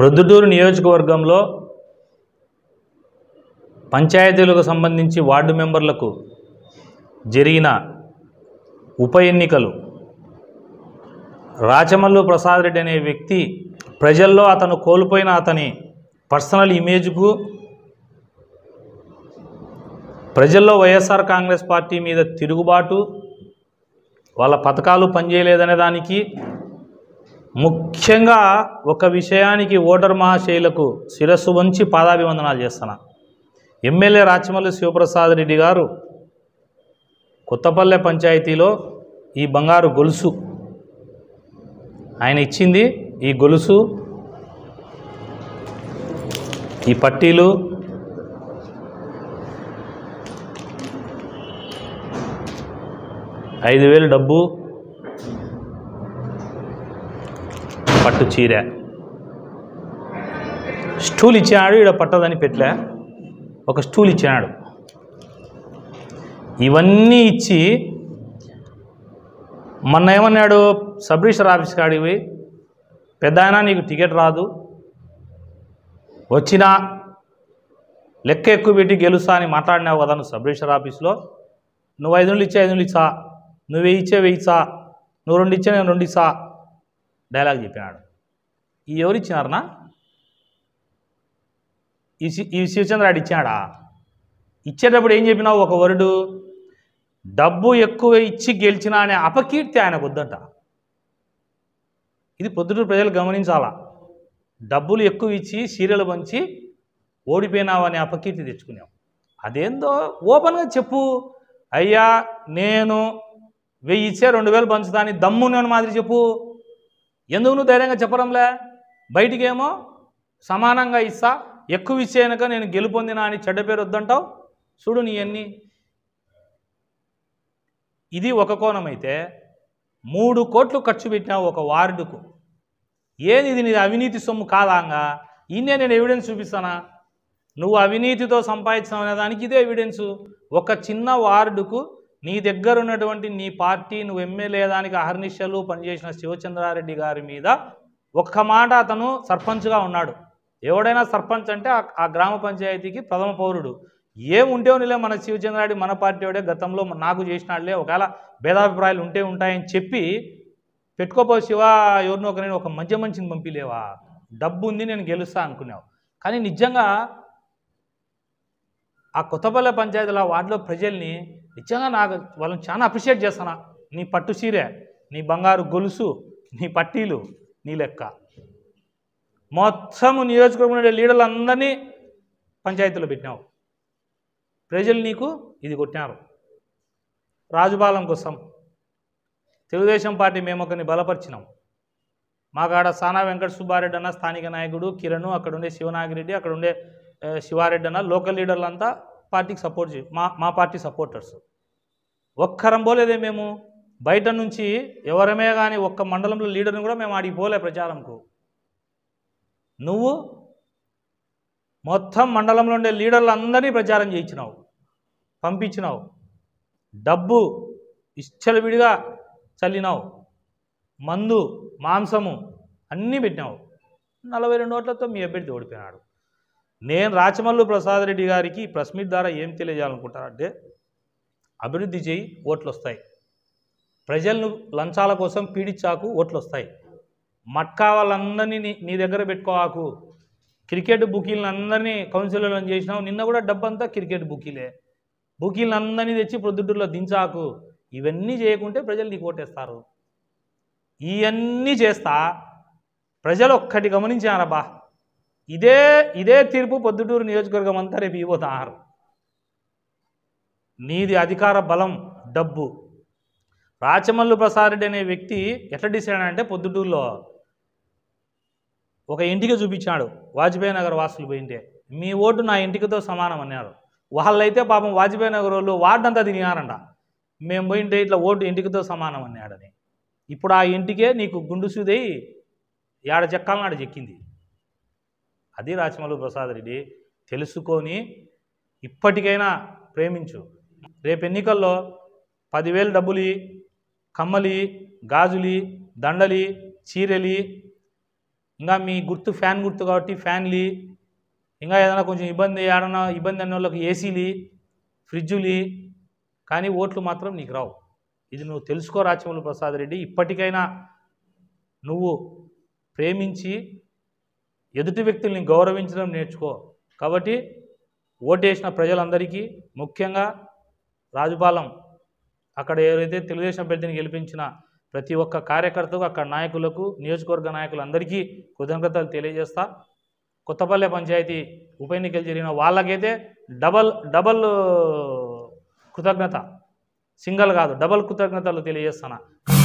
ప్రొద్దుటూరు నియోజకవర్గంలో పంచాయతీలకు సంబంధించి వార్డు మెంబర్లకు జరిగిన ఉప ఎన్నికలు రాచమల్లు ప్రసాద్ రెడ్డి అనే వ్యక్తి ప్రజల్లో అతను కోల్పోయిన అతని పర్సనల్ ఇమేజ్కు ప్రజల్లో వైఎస్ఆర్ కాంగ్రెస్ పార్టీ మీద తిరుగుబాటు వాళ్ళ పథకాలు పనిచేయలేదనే దానికి ముఖ్యంగా ఒక విషయానికి ఓటర్ మహాశైలకు శిరస్సు వంచి పాదాభివందనాలు చేస్తున్నా ఎమ్మెల్యే రాచమల్లి శివప్రసాద్ రెడ్డి గారు కొత్తపల్లె పంచాయతీలో ఈ బంగారు గొలుసు ఆయన ఇచ్చింది ఈ గొలుసు ఈ పట్టీలు ఐదు వేలు డబ్బు పట్టు చీర స్టూల్ ఇచ్చాడు ఈడ పట్టదని పెట్లే ఒక స్టూల్ ఇచ్చాడు ఇవన్నీ ఇచ్చి మొన్న ఏమన్నాడు సబ్ రిజిస్టర్ ఆఫీస్ కాడివి పెద్ద నీకు టికెట్ రాదు వచ్చినా లెక్క ఎక్కువ పెట్టి గెలుస్తా అని మాట్లాడినావు కదా నువ్వు సబ్ రిజిస్టర్ ఆఫీస్లో నువ్వు ఐదు నుండి ఇచ్చా ఐదు నుండి ఇచ్చా నువ్వు వెయ్యిచ్చే వెయ్యిచ్చా నువ్వు రెండు ఇచ్చా నేను రెండు ఇచ్చా డైలాగ్ చెప్పినాడు ఈ ఎవరు ఇచ్చినారనా ఈ శివచంద్రాడు ఇచ్చాడా ఇచ్చేటప్పుడు ఏం చెప్పినావు ఒక వరుడు డబ్బు ఎక్కువ ఇచ్చి గెలిచినా అనే అపకీర్తి ఆయన వద్దంట ఇది పొద్దుటూరు ప్రజలు గమనించాలా డబ్బులు ఎక్కువ ఇచ్చి సీరియల్ పంచి ఓడిపోయినావు అనే అపకీర్తి తెచ్చుకున్నాం అదేందో ఓపెన్గా చెప్పు అయ్యా నేను వెయ్యి ఇచ్చే రెండు వేలు పంచుతాను దమ్ము నేను మాదిరి చెప్పు ఎందుకు నువ్వు ధైర్యంగా చెప్పడంలే బయటికేమో సమానంగా ఇస్తా ఎక్కువ ఇచ్చేయనక నేను గెలుపొందినా అని చెడ్డ పేరు వద్దంటావు చూడు నీ అన్ని ఇది ఒక కోణం అయితే మూడు కోట్లు ఖర్చు పెట్టినావు ఒక వార్డుకు ఏది ఇది నీది అవినీతి సొమ్ము కాదాంగా ఇన్నే నేను ఎవిడెన్స్ చూపిస్తానా నువ్వు అవినీతితో సంపాదించావు అనే దానికి ఇదే ఎవిడెన్సు ఒక చిన్న వార్డుకు నీ దగ్గర ఉన్నటువంటి నీ పార్టీ నువ్వు ఎమ్మెల్యే దానికి అహర్నిశలు పనిచేసిన శివచంద్రారెడ్డి గారి మీద ఒక్క మాట అతను సర్పంచ్గా ఉన్నాడు ఎవడైనా సర్పంచ్ అంటే ఆ గ్రామ పంచాయతీకి ప్రథమ పౌరుడు ఏం ఉంటే ఉండలే మన శివచంద్రారెడ్డి మన పార్టీ వాడే గతంలో నాకు చేసినాడులే ఒకవేళ భేదాభిప్రాయాలు ఉంటే ఉంటాయని చెప్పి పెట్టుకోపో శివ ఎవరినో ఒకరిని ఒక మంచి మంచిని పంపిలేవా డబ్బు ఉంది నేను గెలుస్తా అనుకున్నావు కానీ నిజంగా ఆ కొత్తపల్లె పంచాయతీల వార్డులో ప్రజల్ని నిజంగా నాకు వాళ్ళని చాలా అప్రిషియేట్ చేస్తాను నీ పట్టు చీరే నీ బంగారు గొలుసు నీ పట్టీలు నీ లెక్క మొత్తం నియోజకవర్గంలో లీడర్లు అందరినీ పంచాయతీలో పెట్టినావు ప్రజలు నీకు ఇది కొట్టినారు రాజుపాలెం కోసం తెలుగుదేశం పార్టీ మేము ఒకరిని బలపరిచినాం మాకాడ సానా వెంకట సుబ్బారెడ్డి అన్న స్థానిక నాయకుడు కిరణ్ అక్కడ ఉండే శివనాగిరెడ్డి అక్కడ ఉండే శివారెడ్డి అన్న లోకల్ లీడర్లంతా పార్టీకి సపోర్ట్ మా మా పార్టీ సపోర్టర్స్ ఒక్కరం పోలేదే మేము బయట నుంచి ఎవరమే కానీ ఒక్క మండలంలో లీడర్ని కూడా మేము ఆడికి పోలే ప్రచారంకు నువ్వు మొత్తం మండలంలో ఉండే లీడర్లు అందరినీ ప్రచారం చేయించినావు పంపించినావు డబ్బు విడిగా చల్లినావు మందు మాంసము అన్నీ పెట్టినావు నలభై రెండు ఓట్లతో మీ అభ్యర్థి ఓడిపోయినాడు నేను రాచమల్లు ప్రసాద్ రెడ్డి గారికి ప్రెస్ మీట్ ద్వారా ఏం తెలియజేయాలనుకుంటానంటే అభివృద్ధి చేయి ఓట్లు వస్తాయి ప్రజలను లంచాల కోసం పీడించాకు ఓట్లు వస్తాయి మట్కా వాళ్ళందరినీ నీ దగ్గర పెట్టుకోవాకు క్రికెట్ బుకీలను అందరినీ కౌన్సిలర్లను చేసినావు నిన్న కూడా డబ్బంతా క్రికెట్ బుకీలే బుకీలను అందరినీ తెచ్చి ప్రొద్దుటూరులో దించాకు ఇవన్నీ చేయకుంటే ప్రజలు నీకు ఓటేస్తారు ఇవన్నీ చేస్తా ప్రజలు ఒక్కటి గమనించారబ్బా ఇదే ఇదే తీర్పు పొద్దుటూరు నియోజకవర్గం అంతా రేపు ఇవ్వతారు నీది అధికార బలం డబ్బు రాచమల్లు ప్రసాద్ అనే వ్యక్తి ఎట్లా డిసైడ్ అంటే పొద్దుటూరులో ఒక ఇంటికి చూపించాడు వాజ్పేయి నగర్ వాసులు పోయింటే మీ ఓటు నా ఇంటికితో సమానం అన్నారు వాళ్ళైతే పాపం వాజ్పేయి నగర్ వాళ్ళు వార్డంతా తినారంట మేము పోయింటే ఇట్లా ఓటు ఇంటికితో సమానం అన్నాడని ఇప్పుడు ఆ ఇంటికే నీకు గుండు సూదయి ఏడ ఆడ చెక్కింది అది రాచమల్లు ప్రసాద్ రెడ్డి తెలుసుకొని ఇప్పటికైనా ప్రేమించు రేపు ఎన్నికల్లో పదివేలు డబ్బులి కమ్మలి గాజులి దండలి చీరలి ఇంకా మీ గుర్తు ఫ్యాన్ గుర్తు కాబట్టి ఫ్యాన్లీ ఇంకా ఏదైనా కొంచెం ఇబ్బంది ఏడన్నా ఇబ్బంది అన్న వాళ్ళకి ఏసీలి ఫ్రిడ్జులి కానీ ఓట్లు మాత్రం నీకు రావు ఇది నువ్వు తెలుసుకో రాచమల్లు ప్రసాద్ రెడ్డి ఇప్పటికైనా నువ్వు ప్రేమించి ఎదుటి వ్యక్తుల్ని గౌరవించడం నేర్చుకో కాబట్టి ఓటేసిన ప్రజలందరికీ ముఖ్యంగా రాజుపాలెం అక్కడ ఏదైతే తెలుగుదేశం అభ్యర్థిని గెలిపించిన ప్రతి ఒక్క కార్యకర్తకు అక్కడ నాయకులకు నియోజకవర్గ నాయకులందరికీ కృతజ్ఞతలు తెలియజేస్తా కొత్తపల్లె పంచాయతీ ఉప ఎన్నికలు జరిగిన వాళ్ళకైతే డబల్ డబల్ కృతజ్ఞత సింగల్ కాదు డబల్ కృతజ్ఞతలు తెలియజేస్తాను